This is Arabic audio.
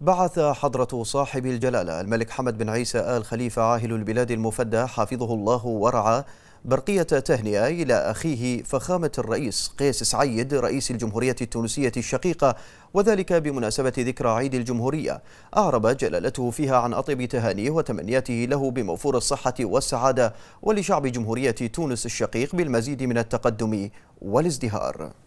بعث حضرة صاحب الجلالة الملك حمد بن عيسى آل خليفة عاهل البلاد المفدى حفظه الله ورعاه برقية تهنئة إلى أخيه فخامة الرئيس قيس سعيد رئيس الجمهورية التونسية الشقيقة وذلك بمناسبة ذكرى عيد الجمهورية أعرب جلالته فيها عن أطيب تهانيه وتمنياته له بموفور الصحة والسعادة ولشعب جمهورية تونس الشقيق بالمزيد من التقدم والازدهار